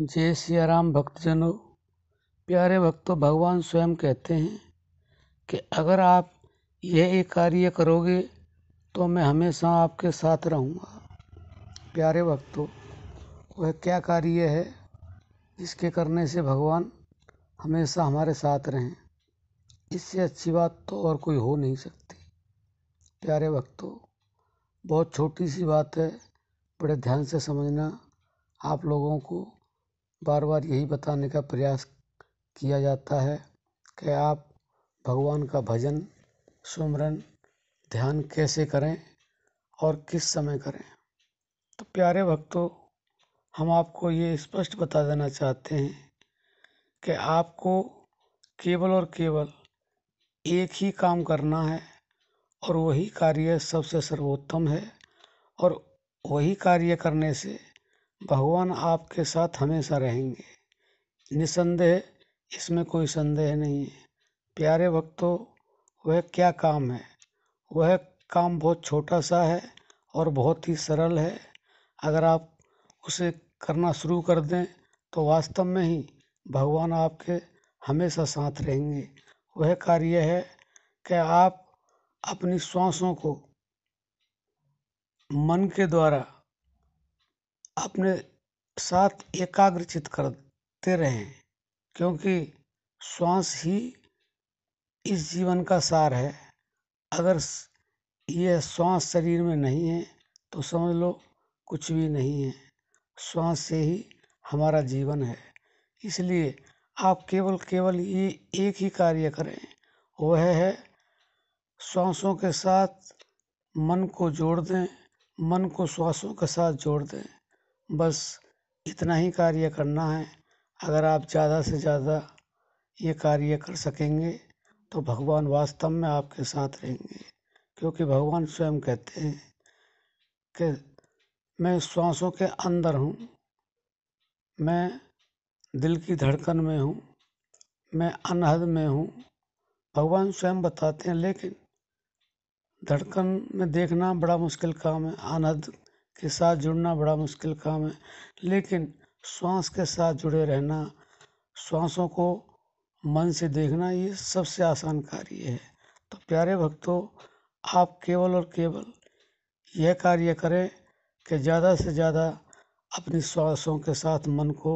जय सियाराम भक्तजनों प्यारे भक्तों भगवान स्वयं कहते हैं कि अगर आप यह कार्य करोगे तो मैं हमेशा आपके साथ रहूँगा प्यारे भक्तों वह क्या कार्य है जिसके करने से भगवान हमेशा हमारे साथ रहें इससे अच्छी बात तो और कोई हो नहीं सकती प्यारे भक्तों बहुत छोटी सी बात है बड़े ध्यान से समझना आप लोगों को बार बार यही बताने का प्रयास किया जाता है कि आप भगवान का भजन सुमरन ध्यान कैसे करें और किस समय करें तो प्यारे भक्तों हम आपको ये स्पष्ट बता देना चाहते हैं कि आपको केवल और केवल एक ही काम करना है और वही कार्य सबसे सर्वोत्तम है और वही कार्य करने से भगवान आपके साथ हमेशा रहेंगे निसंदेह इसमें कोई संदेह नहीं है प्यारे भक्तों वह क्या काम है वह काम बहुत छोटा सा है और बहुत ही सरल है अगर आप उसे करना शुरू कर दें तो वास्तव में ही भगवान आपके हमेशा साथ रहेंगे वह कार्य है कि आप अपनी श्वासों को मन के द्वारा अपने साथ एकाग्रचित करते रहें क्योंकि श्वास ही इस जीवन का सार है अगर यह श्वास शरीर में नहीं है तो समझ लो कुछ भी नहीं है श्वास से ही हमारा जीवन है इसलिए आप केवल केवल ये एक ही कार्य करें वह है श्वासों के साथ मन को जोड़ दें मन को श्वासों के साथ जोड़ दें बस इतना ही कार्य करना है अगर आप ज़्यादा से ज़्यादा ये कार्य कर सकेंगे तो भगवान वास्तव में आपके साथ रहेंगे क्योंकि भगवान स्वयं कहते हैं कि मैं श्वासों के अंदर हूँ मैं दिल की धड़कन में हूँ मैं अनहद में हूँ भगवान स्वयं बताते हैं लेकिन धड़कन में देखना बड़ा मुश्किल काम है अनहद के साथ जुड़ना बड़ा मुश्किल काम है लेकिन श्वास के साथ जुड़े रहना श्वासों को मन से देखना ये सबसे आसान कार्य है तो प्यारे भक्तों आप केवल और केवल यह कार्य करें कि ज़्यादा से ज़्यादा अपनी श्वासों के साथ मन को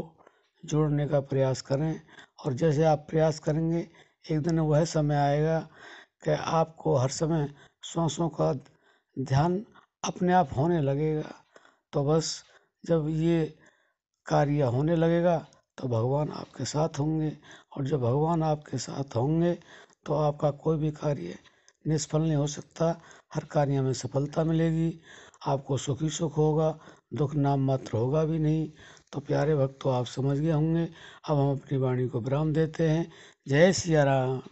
जोड़ने का प्रयास करें और जैसे आप प्रयास करेंगे एक दिन वह समय आएगा कि आपको हर समय श्वासों का ध्यान अपने आप होने लगेगा तो बस जब ये कार्य होने लगेगा तो भगवान आपके साथ होंगे और जब भगवान आपके साथ होंगे तो आपका कोई भी कार्य निष्फल नहीं हो सकता हर कार्य में सफलता मिलेगी आपको सुखी सुख होगा दुख नाम मात्र होगा भी नहीं तो प्यारे भक्तों तो आप समझ गए होंगे अब हम अपनी वाणी को विराम देते हैं जय सिया राम